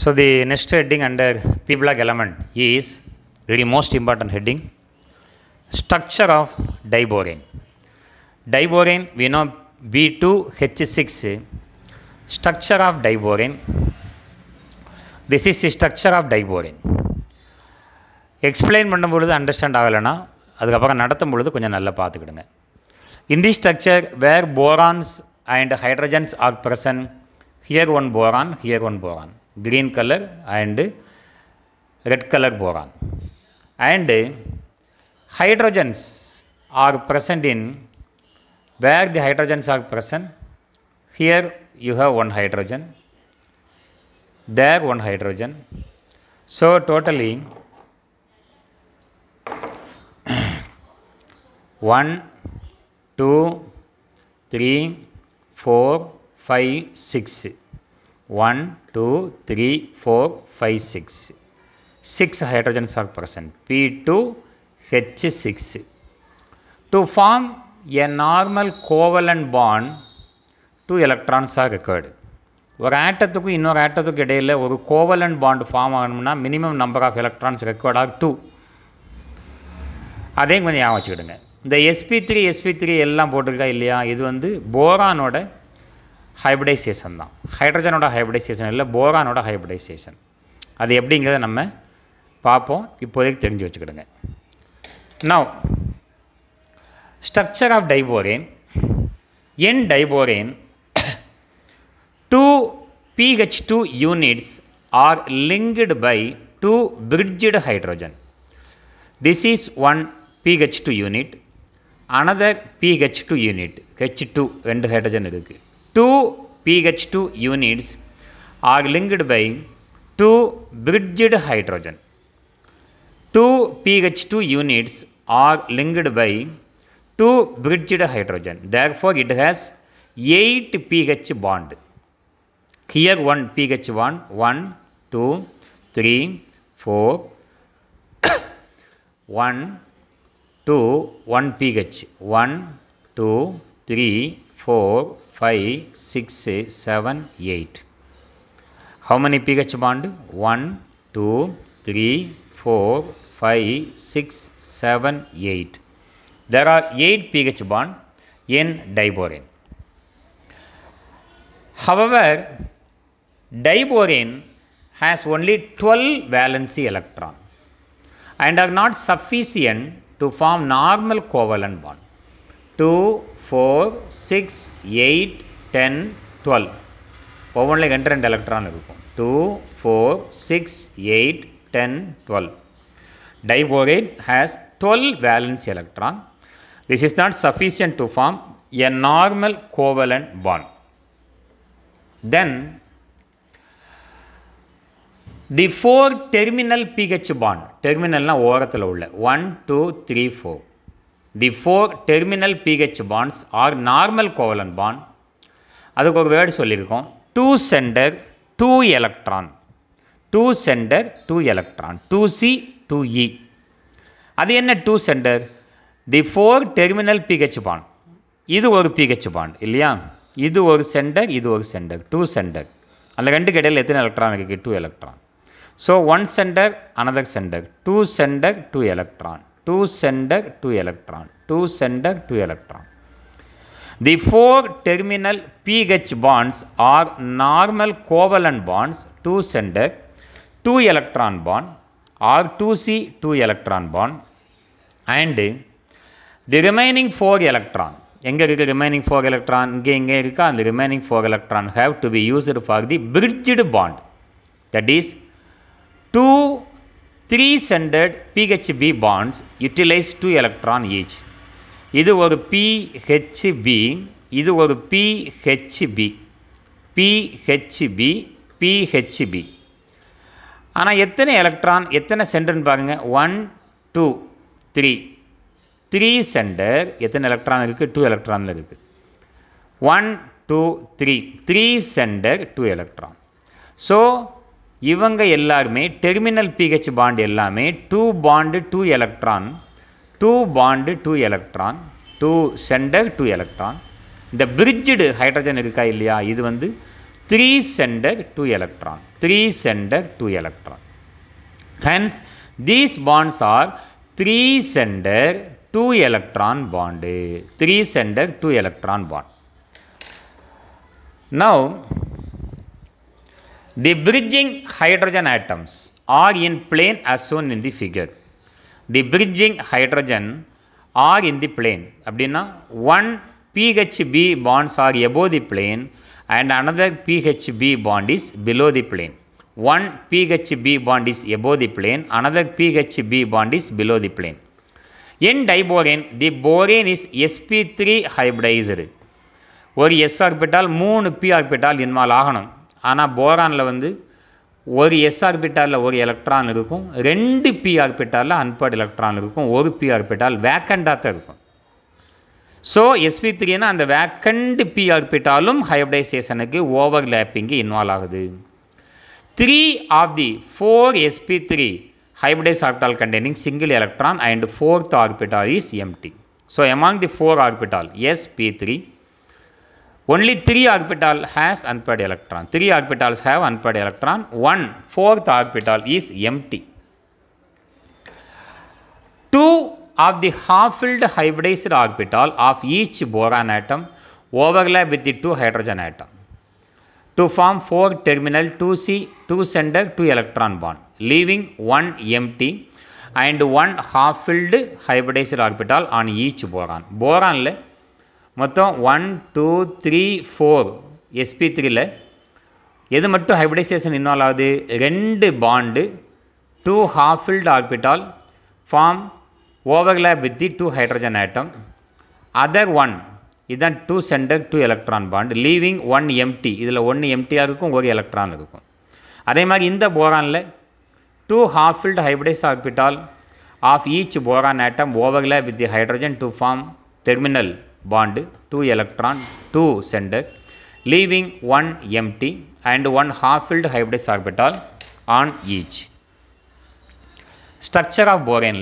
So the next heading under P-block element is really most important heading. Structure of diborane. Diborane, we know B2H6. Structure of diborane. This is the structure of diborane. Explain பண்ணும் understand understand ஆகலைன்னா அதுக்கப்புறம் நடத்தும் பொழுது கொஞ்சம் நல்லா பார்த்துக்கிடுங்க in the structure where borons and hydrogens are present here one boron here one boron green color and red color boron. And hydrogens are present in where the hydrogens are present. Here you have one hydrogen, there one hydrogen. So totally 1, 2, 3, 4, 5, 6. One two three four five six six hydrogens are two H H6 to form a normal covalent bond two electrons are required ஒரு ஆட்டத்துக்கும் இன்னொரு ஆட்டத்துக்கும் இடையில் ஒரு covalent bond form ஆகணும்னா minimum number of electrons required ஆக two அதையும் கொஞ்சம் ஞாபகம் வச்சுக்கிடுங்க இந்த எஸ்பி த்ரீ எஸ்பி த்ரீ எல்லாம் போட்டிருக்கா இல்லையா இது வந்து போரானோட ஹைபடைசேஷன் தான் ஹைட்ரஜனோட ஹைப்ரிடைசேஷன் இல்லை போரானோட ஹைப்ரிடைசேஷன் அது எப்படிங்கிறத நம்ம பார்ப்போம் இப்போதைக்கு தெரிஞ்சு வச்சுக்கிடுங்க now structure of diborane in diborane two B H two units are linked by two bridge hydrogen this is one B H two unit another B H two unit H two ரெண்டு ஹைட்ரஜன் இருக்குது two pH2 units are linked by two bridged hydrogen. Two pH2 units are linked by two bridged hydrogen. Therefore, it has 8 pH bond. Here one pH bond, 1, 2, 3, 4, 1, 2, 1 pH, 1, 2, 3, 4, 5, 6, 7, 8. How many PH bond? 1, 2, 3, 4, 5, 6, 7, 8. There are 8 PH bond in diborane. However, diborane has only 12 valency electron and are not sufficient to form normal covalent bond. Two four six eight ten twelve ஒவ்வொன்றில் ரெண்டு ரெண்டு electron இருக்கும் two four six eight ten twelve diborane has twelve valence electron this is not sufficient to form a normal covalent bond then the four terminal B H bond டெர்மினல்னால் ஓரத்தில் உள்ள one two three four the four terminal B H bonds are normal covalent bond அதுக்கு ஒரு word சொல்லியிருக்கோம் two center two electron two center two electron two C two E அது என்ன two center the four terminal B H bond இது ஒரு pH bond இல்லையா இது ஒரு சென்டர் இது ஒரு சென்டர் டூ சென்டர் அந்த ரெண்டு கடையில் எத்தனை எலக்ட்ரான் இருக்குது two electron so one center another center two center two electron 2 sender, 2 electron. 2 sender, 2 electron. The four terminal pH bonds are normal covalent bonds, 2 sender, 2 electron bond, R2C, 2 electron bond, and the remaining 4 electron, the remaining 4 electron, the remaining 4 electron have to be used for the bridged bond, that is, 2 electron. Three centred B H B bonds utilize two electron each இது ஒரு PHP இது ஒரு PHP PHP PHP ஆனால் எத்தனை electron எத்தனை சென்டர்னு பாருங்கள் one two three three center எத்தனை எலக்ட்ரான் இருக்குது டூ எலக்ட்ரானில் இருக்குது one two three three centre two electron so இவங்க எல்லாருமே டெர்மினல் பிஹெச் பாண்ட் எல்லாமே two bond two electron two bond two electron two center two electron இந்த பிரிட்ஜுடு ஹைட்ரஜன் இருக்கா இல்லையா இது வந்து three centre two electron three centre two electron hence these bonds are three centre two electron bond three centre two electron bond now The bridging hydrogen atoms are in plane as shown in the figure. The bridging hydrogen are in the plane. Abdina, one PHB bonds are above the plane and another PHB bond is below the plane. One PHB bond is above the plane, another PHB bond is below the plane. In diborane, the borane is sp3 hybridized. ஒரு s orbital, moon p orbital in ஆகணும் ஆனால் போரானில் வந்து ஒரு S ஆர்பிட்டாலில் ஒரு electron இருக்கும் ரெண்டு B ஆர்பிட்டாலில் அன்பர்டு electron இருக்கும் ஒரு பி ஆர்பிட்டால் வேக்கண்டாக தான் இருக்கும் ஸோ எஸ்பி த்ரீனா அந்த வேக்கண்டு பி ஆர்பிட்டாலும் ஹைப்ரைசேஷனுக்கு ஓவர் லேப்பிங்கு இன்வால்வ் ஆகுது three of the four S P three hybridise orbital containing single electron and fourth orbital is empty so among the four orbital S P three Only 3 orbital has unpaired electron. 3 orbitals have unpaired electron. 1 fourth orbital is empty. 2 of the half-filled hybridized orbital of each boron atom overlap with the two hydrogen atom to form 4 terminal 2C, 2 sender, 2 electron bond leaving 1 empty and 1 half-filled hybridized orbital on each boron. le. மொத்தம் one two three four S P த்ரீயில் எது மட்டும் hybridisation involve ஆகுது ரெண்டு bond two half filled orbital form overlap with the two hydrogen atom other one இதுதான் two center two electron bond leaving one empty இதில் ஒன்று எம்டியாக இருக்கும் ஒரு எலக்ட்ரான் இருக்கும் அதே மாதிரி இந்த போரானில் two half filled hybridise orbital of each boron atom overlap with the hydrogen to form terminal bond 2 electron 2 sender leaving one empty and one half filled hybridized orbital on each. Structure of borane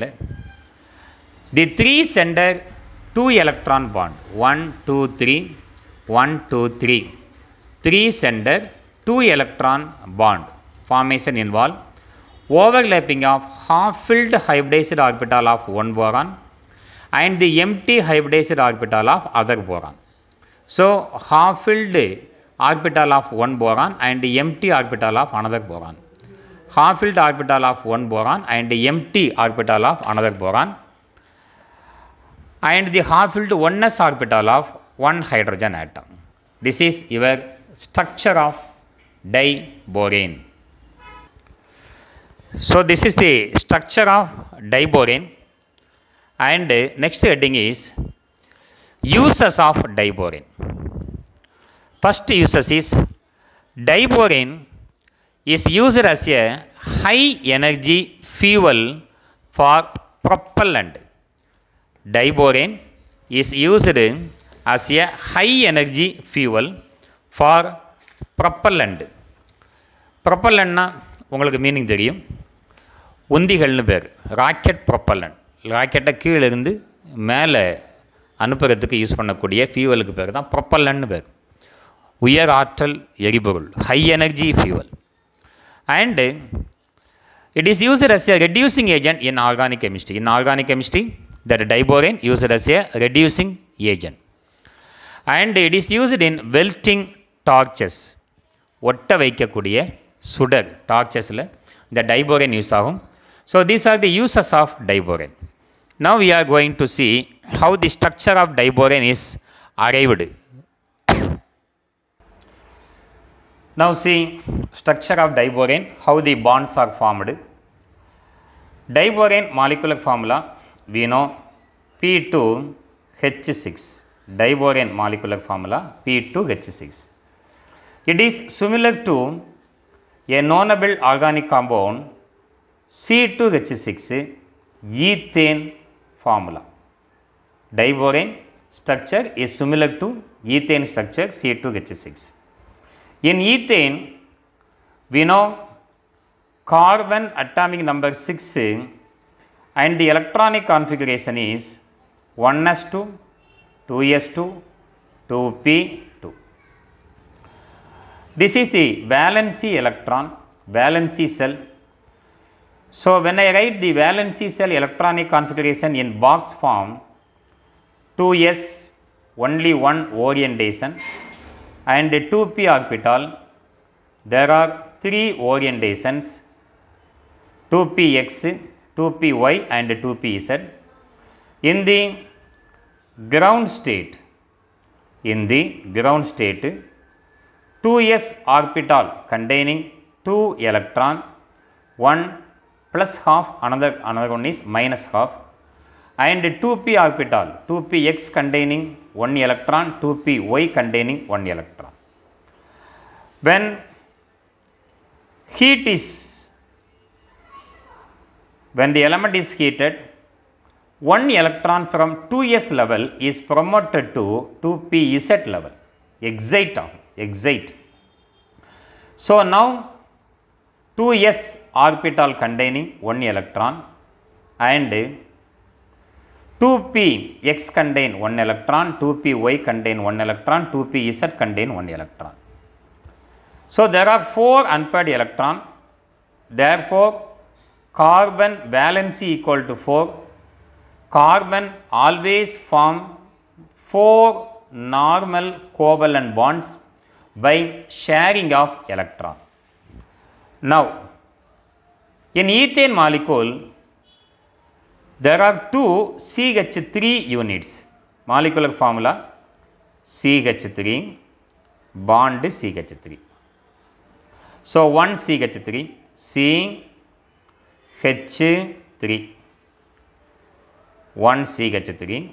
the three sender 2 electron bond 1 2 3 1 2 3 3 sender 2 electron bond formation involve overlapping of half filled hybridized orbital of one boron and the empty hybridized orbital of other boron. So, half-filled orbital of one boron and empty orbital of another boron. Half-filled orbital of one boron and empty orbital of another boron and the half-filled oneness orbital of one hydrogen atom. This is your structure of diborane. So, this is the structure of diborane. And next heading is uses of diborane first uses is diborane is used as a high energy fuel for propel propellant diborane is used as a high energy fuel for propellant ப்ரொப்பல்லண்ட்னால் உங்களுக்கு meaning தெரியும் உந்திகள்னு பேர் rocket propellant ராக்கெட்டை கீழேருந்து மேலே அனுப்புகிறதுக்கு use பண்ணக்கூடிய ஃபியூவலுக்கு பேர் தான் ப்ரொப்பல்லன்னு பேர் உயர் ஆற்றல் எரிபொருள் high energy fuel and it is use as a reducing agent in organic chemistry in organic chemistry that diborane use as a reducing agent and it is used in welding torches ஒட்ட வைக்கக்கூடிய சுடர் டார்ச்சஸில் இந்த diborane use ஆகும் so these are the uses of diborane Now we are going to see how the structure of diborane is arrived. now see structure of diborane, how the bonds are formed. Diborane molecular formula we know P2H6, diborane molecular formula P2H6. It is similar to a nonable organic compound C2H6 ethane formula. Diborane structure is similar to ethane structure C2H6. In ethane, we know carbon atomic number 6 and the electronic configuration is 1s2, 2s2, 2p2. This is the valency electron, valency cell so, when I write the valency cell electronic configuration in box form, 2s only one orientation and 2p orbital, there are three orientations 2px, 2py and 2pz. In the ground state, in the ground state, 2s orbital containing 2 electron, 1 plus half another another one is minus half and 2p orbital 2px containing 1 electron 2py containing 1 electron. When heat is when the element is heated 1 electron from 2s level is promoted to 2pz level excite excite. So, now 2s orbital containing 1 electron and 2p x contain 1 electron, 2p y contain 1 electron, 2p z contain 1 electron. So, there are 4 unpaired electron therefore, carbon valency equal to 4, carbon always form 4 normal covalent bonds by sharing of electron. Now, in ethane molecule, there are two CH3 units. Molecular formula CH3 bond CH3. So, one CH3 CH3 one CH3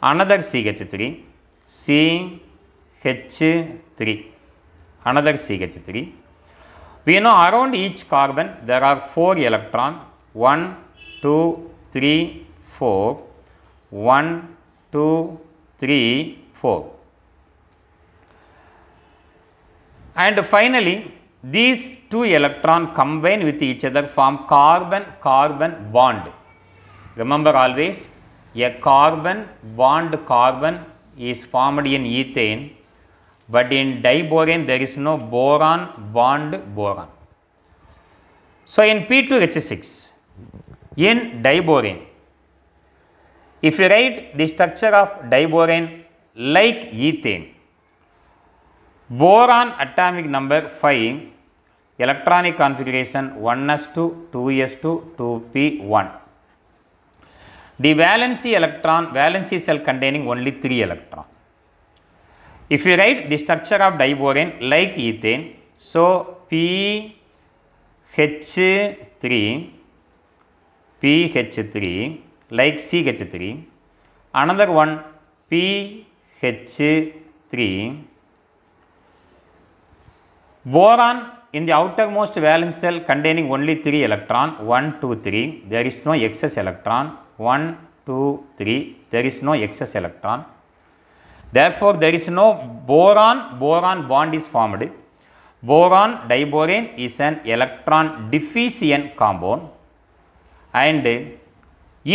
another CH3 CH3 another CH3 we know around each carbon there are 4 electron 1, 2, 3, 4, 1, 2, 3, 4. And finally, these two electron combine with each other form carbon-carbon bond. Remember always a carbon bond carbon is formed in ethane but in diborane there is no boron bond boron. So, in P2H6 in diborane if you write the structure of diborane like ethane boron atomic number 5 electronic configuration 1s2 2s2 2p1 the valency electron valency cell containing only 3 electrons. If you write the structure of diborane like ethane, so PH3, PH3 like CH3, another one PH3, boron in the outermost valence cell containing only 3 electron, 1, 2, 3, there is no excess electron, 1, 2, 3, there is no excess electron. Therefore, there is no boron, boron bond is formed. Boron diborane is an electron deficient compound and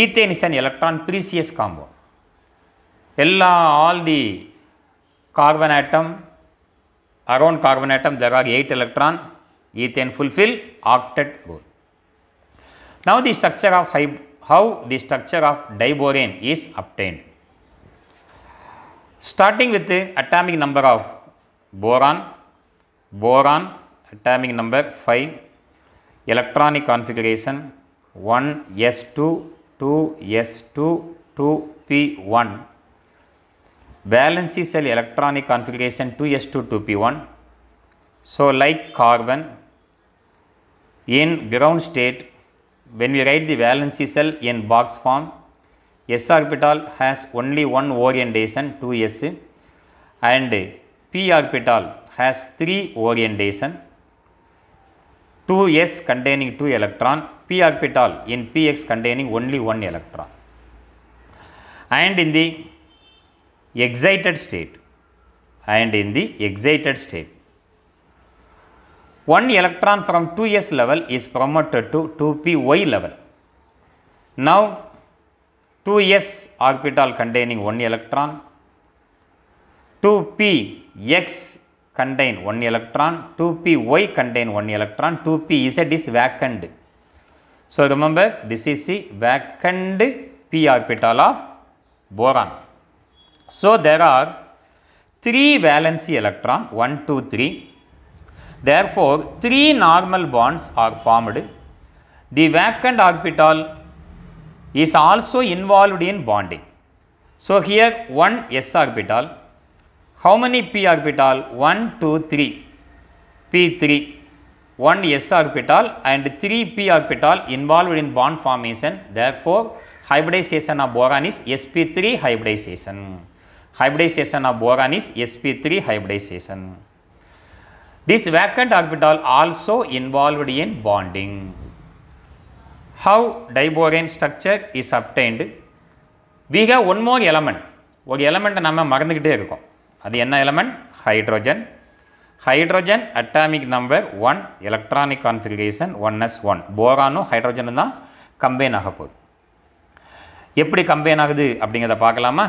ethane is an electron precious compound. all the carbon atom, around carbon atom there are 8 electron, ethane fulfill octet rule. Now the structure of how the structure of diborane is obtained starting with the atomic number of boron, boron atomic number 5, electronic configuration 1s2, 2s2, 2p1, valency cell electronic configuration 2s2, 2p1. So, like carbon, in ground state, when we write the valency cell in box form, s orbital has only one orientation 2s and p orbital has 3 orientation 2s containing 2 electron p orbital in px containing only 1 electron and in the excited state and in the excited state. One electron from 2s level is promoted to 2py level. Now, 2s orbital containing 1 electron 2px contain 1 electron 2py contain 1 electron 2pz is vacant so remember this is the vacant p orbital of boron so there are 3 valency electron 1 2 3 therefore 3 normal bonds are formed the vacant orbital is also involved in bonding. So, here one s orbital, how many p orbital? 1, 2, 3, p3, one s orbital and 3 p orbital involved in bond formation. Therefore, hybridization of boron is sp3 hybridization. Hybridization of boron is sp3 hybridization. This vacant orbital also involved in bonding. how diborane structure is obtained we have one more element ஒரு எலமெண்ட்டை நம்ம மறந்துக்கிட்டே இருக்கோம் அது என்ன element hydrogen hydrogen atomic number one electronic configuration one S one போரானும் ஹைட்ரோஜனும் தான் combine ஆக போகுது எப்படி கம்பைன் ஆகுது அப்படிங்கிறத பார்க்கலாமா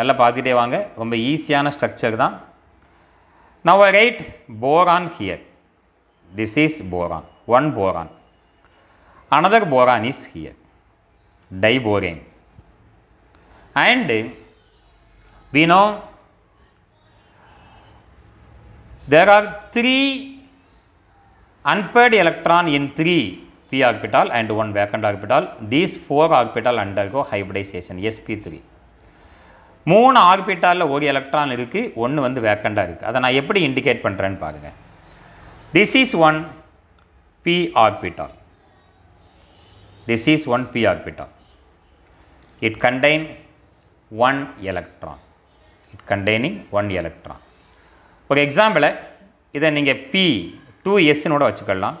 நல்லா பார்த்துக்கிட்டே வாங்க ரொம்ப ஈஸியான ஸ்ட்ரக்சர் தான் now write boron here this is boron one boron Another boron is here, diborane. And we know there are three unpaired electron in three p orbital and one vacant orbital. These four orbital undergo hybridization sp3. மூணு ஆர்பிட்டாலில் ஒரு electron இருக்குது ஒன்று வந்து வேக்கண்டாக இருக்குது அதை நான் எப்படி indicate பண்ணுறேன்னு பாருங்கள் this is one P orbital This is one p orbital. It contain one electron. It containing one electron. ஒரு எக்ஸாம்பிளை இதை நீங்கள் பி டூ எஸ்னோட வச்சுக்கலாம்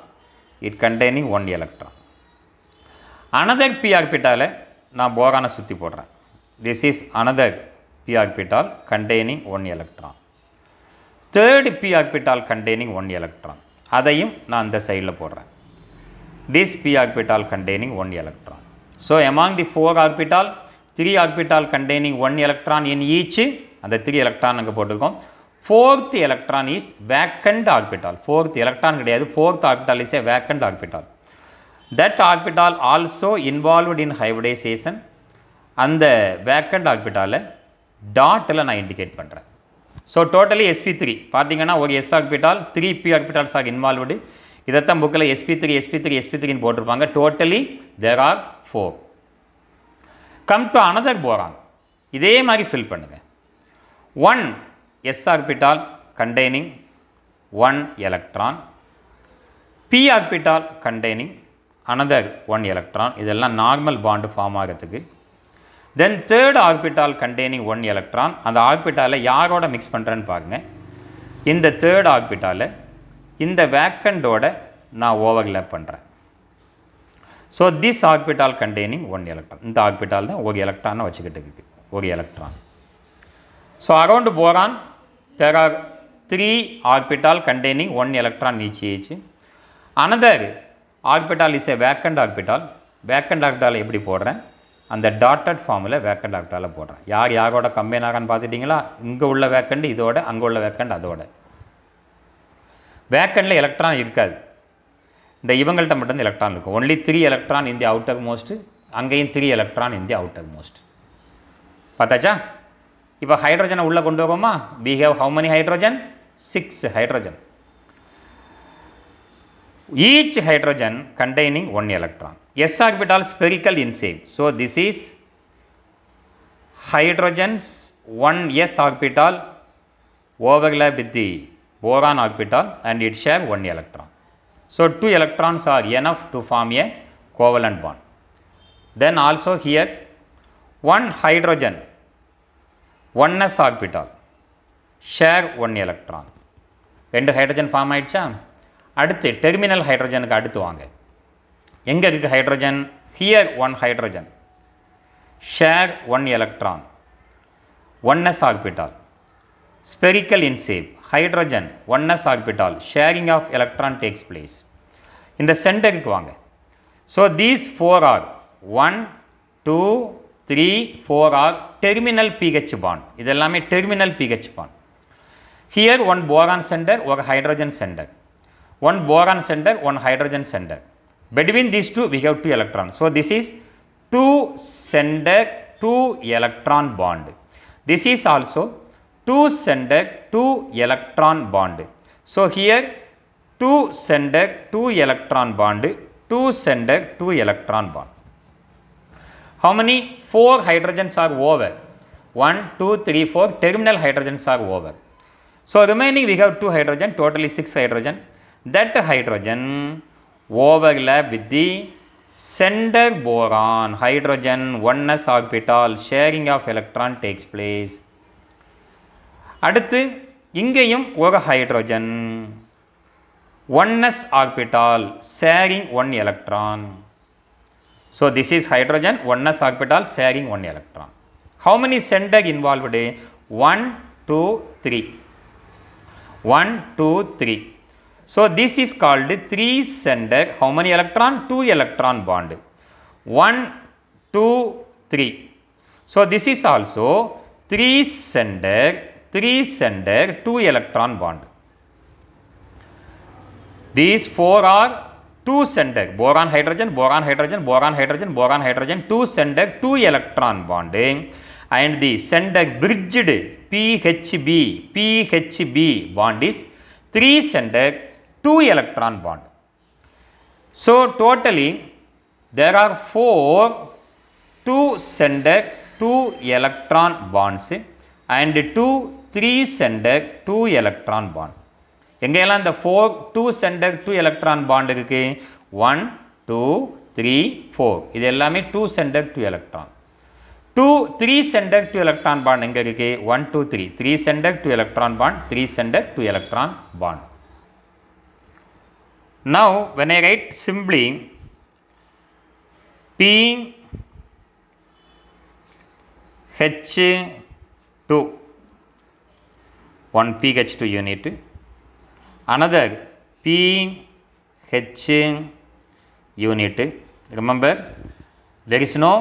it containing one electron another P orbital நான் போரானை சுற்றி போடுறேன் this is another P orbital containing one electron third P orbital containing one electron அதையும் நான் இந்த சைடில் போடுறேன் this p orbital containing one electron. So, among the four orbital, three orbital containing one electron in each, அந்த three electron அங்கே போட்டுக்கோம் fourth electron is vacant orbital, fourth electron கிடையாது, fourth orbital is a vacant orbital. That orbital also involved in hybridization, அந்த vacant orbital dotல நான் indicate பண்ணுறேன். So, totally sp3, பார்த்தீங்கன்னா ஒரு s orbital, three p orbitals are involved இதைத்தான் புக்கில் S P three S P three S P த்ரீன்னு போட்டிருப்பாங்க totally there are four come to another boron இதே மாதிரி ஃபில் பண்ணுங்கள் one S orbital containing one electron P orbital containing another one electron இதெல்லாம் normal bond form ஆகிறதுக்கு then third orbital containing one electron அந்த ஆர்பிட்டாலை யாரோட மிக்ஸ் பண்ணுறேன்னு பாருங்கள் இந்த தேர்ட் ஆர்பிட்டாலை இந்த வேக்கண்டோட நான் ஓவர்லேப் பண்ணுறேன் so this orbital containing one electron இந்த ஆர்பிட்டால் தான் ஒரு எலக்ட்ரானை வச்சுக்கிட்டு இருக்குது ஒரு electron so around boron there are three orbital containing one electron each another orbital is a vacant orbital vacant orbital எப்படி போடுறேன் அந்த டாட்டட் ஃபார்மில் வேக்கண்ட் ஆர்பிட்டாலை போடுறேன் யார் யாரோட கம்பெனி ஆகான்னு பார்த்துட்டிங்களா இங்கே உள்ள வேக்கண்ட் இதோட அங்கே உள்ள வேக்கண்ட் அதோட வேக்கண்டில் எலக்ட்ரான் இருக்காது இந்த இவங்கள்ட்ட மட்டும் எலக்ட்ரான் இருக்கும் only three electron India of most அங்கேயும் three electron India of most பார்த்தாச்சா இப்போ ஹைட்ரஜனை உள்ளே கொண்டு போகமா we have how many hydrogen six hydrogen each hydrogen containing one electron S orbital spherical in same so this is hydrogens one S orbital overlap with the boron orbital and it share 1 electron. So, 2 electrons are enough to form a covalent bond. Then also here 1 hydrogen 1s orbital share 1 electron. ரெண்டு hydrogen form ஆயிடுச்சா அடுத்து terminal ஹைட்ரஜனுக்கு அடுத்து வாங்க எங்கே இருக்குது hydrogen here one hydrogen share one electron one S orbital spherical in shape hydrogen oneness orbital sharing of electron takes place. in the center. So these four are 1, 2, 3, 4 are terminal pH bond. இது எல்லாமே terminal pH bond. Here one boron center, one hydrogen center. One boron center, one hydrogen center. Between these two we have two electrons. So this is two center, two electron bond. This is also 2 sender 2 electron bond. So, here 2 sender 2 electron bond, 2 sender 2 electron bond. How many? 4 hydrogens are over. 1, 2, 3, 4 terminal hydrogens are over. So, remaining we have 2 hydrogen, totally 6 hydrogen. That hydrogen overlap with the sender boron hydrogen 1s orbital sharing of electron takes place அடுத்து இங்கேயும் ஒரு hydrogen one S orbital sharing one electron so this is hydrogen one S orbital sharing one electron how many center involved one two three one two three so this is called three center how many electron two electron bond one two three so this is also three center Three center two electron bond. These four are two center boron hydrogen, boron hydrogen, boron hydrogen, boron hydrogen, two center two electron bonding and the center bridged PHB, PHB bond is three center two electron bond. So totally there are four two center two electron bonds and two three centre two electron bond எங்கேயெல்லாம் இந்த four two centre two electron bond இருக்குது one two three four இது எல்லாமே two centre two electron two three centre two electron bond எங்கே இருக்குது one two three three centre two electron bond three centre two electron bond now when I write simply P H 2 one pH2 unit another pH unit remember there is no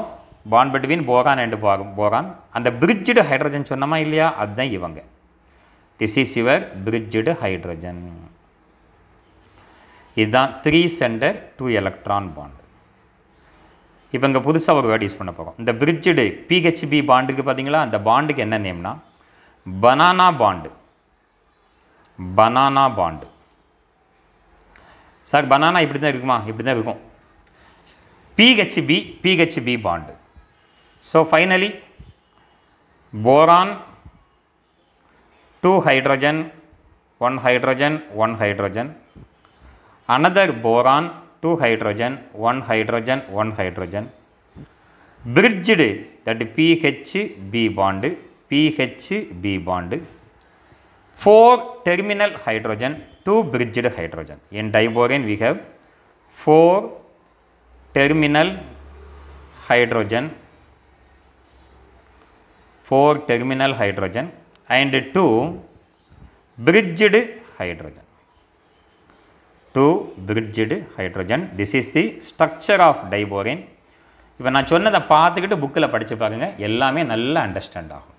bond between boron and boron And the bridged hydrogen சொன்னமா இல்லையா அதுதான் இவங்க this is your bridged hydrogen இதுதான் three centre two electron bond இப்போ இங்கே புதுசாக ஒரு word use பண்ண போகிறோம் இந்த பிரிட்ஜடு பிஹெச்பி பாண்டுக்கு பார்த்தீங்களா அந்த பாண்டுக்கு என்ன நேம்னா banana bond banana bond sir banana இப்படி தான் இருக்குமா இப்படி தான் இருக்கும் PHB PHB bond so finally boron two hydrogen one hydrogen one hydrogen another boron 2 hydrogen 1 hydrogen 1 hydrogen bridged that phb bond PHB bond, 4 terminal hydrogen, 2 bridged hydrogen. In diborane we have 4 terminal hydrogen, 4 terminal hydrogen and 2 bridged hydrogen. 2 bridged hydrogen. This is the structure of diborane. இப்போ நான் சொன்னதை பார்த்துக்கிட்டு புக்கில் படித்து பாருங்கள் எல்லாமே நல்லா understand ஆகும்